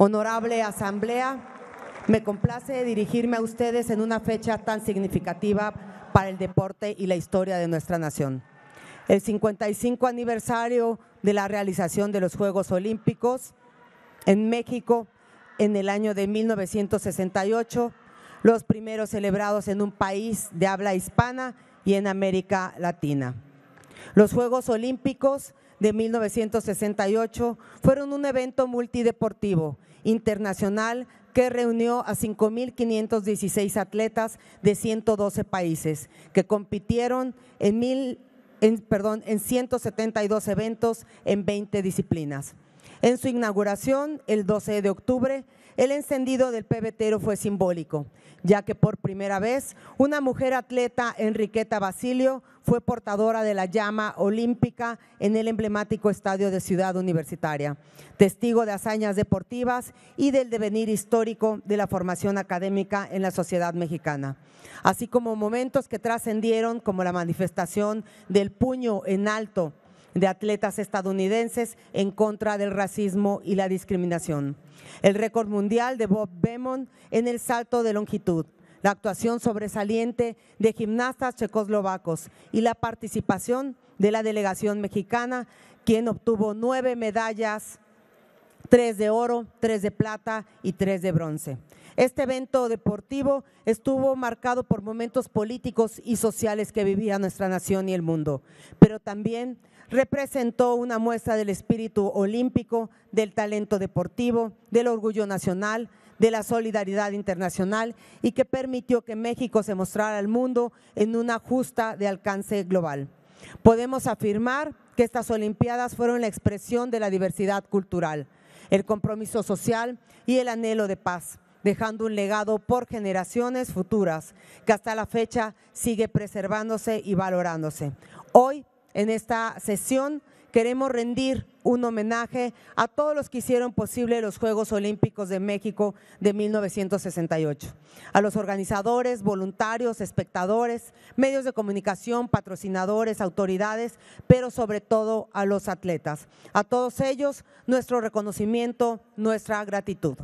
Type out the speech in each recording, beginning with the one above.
Honorable Asamblea, me complace dirigirme a ustedes en una fecha tan significativa para el deporte y la historia de nuestra nación. El 55 aniversario de la realización de los Juegos Olímpicos en México en el año de 1968, los primeros celebrados en un país de habla hispana y en América Latina. Los Juegos Olímpicos de 1968 fueron un evento multideportivo internacional que reunió a 5.516 atletas de 112 países que compitieron en, mil, perdón, en 172 eventos en 20 disciplinas. En su inauguración, el 12 de octubre, el encendido del pebetero fue simbólico, ya que por primera vez una mujer atleta, Enriqueta Basilio, fue portadora de la llama olímpica en el emblemático estadio de Ciudad Universitaria, testigo de hazañas deportivas y del devenir histórico de la formación académica en la sociedad mexicana, así como momentos que trascendieron como la manifestación del puño en alto de atletas estadounidenses en contra del racismo y la discriminación. El récord mundial de Bob Beamon en el salto de longitud, la actuación sobresaliente de gimnastas checoslovacos y la participación de la delegación mexicana, quien obtuvo nueve medallas tres de oro, tres de plata y tres de bronce. Este evento deportivo estuvo marcado por momentos políticos y sociales que vivía nuestra nación y el mundo, pero también representó una muestra del espíritu olímpico, del talento deportivo, del orgullo nacional, de la solidaridad internacional y que permitió que México se mostrara al mundo en una justa de alcance global. Podemos afirmar que estas Olimpiadas fueron la expresión de la diversidad cultural, el compromiso social y el anhelo de paz, dejando un legado por generaciones futuras que hasta la fecha sigue preservándose y valorándose. Hoy, en esta sesión, queremos rendir un homenaje a todos los que hicieron posible los Juegos Olímpicos de México de 1968, a los organizadores, voluntarios, espectadores, medios de comunicación, patrocinadores, autoridades, pero sobre todo a los atletas. A todos ellos, nuestro reconocimiento, nuestra gratitud.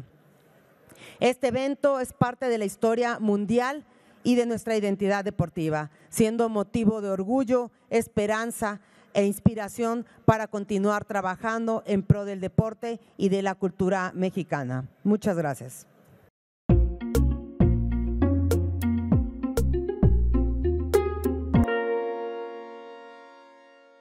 Este evento es parte de la historia mundial y de nuestra identidad deportiva, siendo motivo de orgullo, esperanza, e inspiración para continuar trabajando en pro del deporte y de la cultura mexicana. Muchas gracias.